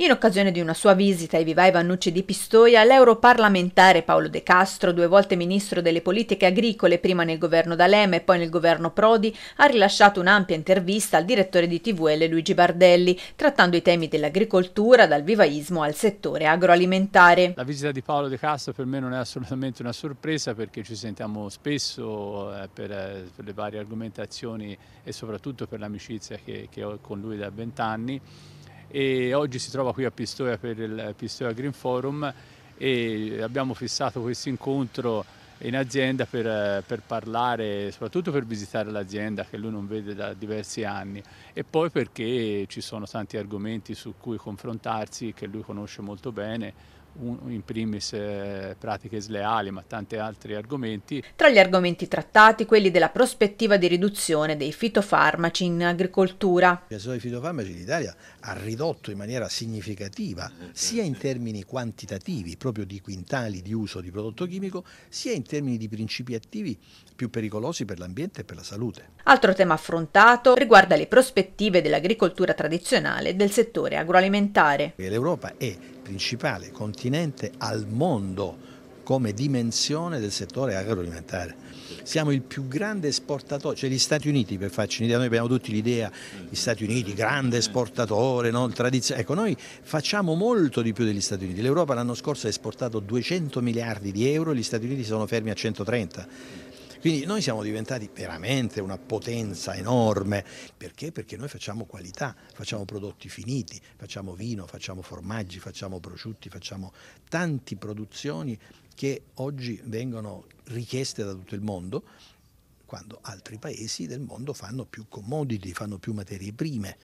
In occasione di una sua visita ai vivai Vannucci di Pistoia, l'europarlamentare Paolo De Castro, due volte ministro delle politiche agricole, prima nel governo D'Alema e poi nel governo Prodi, ha rilasciato un'ampia intervista al direttore di TVL Luigi Bardelli, trattando i temi dell'agricoltura, dal vivaismo al settore agroalimentare. La visita di Paolo De Castro per me non è assolutamente una sorpresa perché ci sentiamo spesso eh, eh, per, le varie argomentazioni e soprattutto per l'amicizia che ho con lui da vent'anni e oggi si trova qui a Pistoia per il Pistoia Green Forum e abbiamo fissato questo incontro in azienda per, per, parlare, soprattutto per visitare l'azienda che lui non vede da diversi anni e poi perché ci sono tanti argomenti su cui confrontarsi che lui conosce molto bene, in primis eh, pratiche sleali, ma tanti altri argomenti. Tra gli argomenti trattati, quelli della prospettiva di riduzione dei fitofarmaci in agricoltura. Il settore dei fitofarmaci in Italia ha ridotto in maniera significativa, sia in termini quantitativi, proprio di quintali di uso di prodotto chimico, sia in termini di principi attivi più pericolosi per l'ambiente e per la salute. Altro tema affrontato riguarda le prospettive dell'agricoltura tradizionale e del settore agroalimentare. L'Europa è principale continente al mondo come dimensione del settore agroalimentare. Siamo il più grande esportatore, cioè gli Stati Uniti per farci un'idea, noi abbiamo tutti l'idea, gli Stati Uniti, grande esportatore, no? ecco noi facciamo molto di più degli Stati Uniti, l'Europa l'anno scorso ha esportato 200 miliardi di euro, gli Stati Uniti sono fermi a 130 quindi noi siamo diventati veramente una potenza enorme. Perché? Perché noi facciamo qualità, facciamo prodotti finiti, facciamo vino, facciamo formaggi, facciamo prosciutti, facciamo tante produzioni che oggi vengono richieste da tutto il mondo quando altri paesi del mondo fanno più commodity, fanno più materie prime.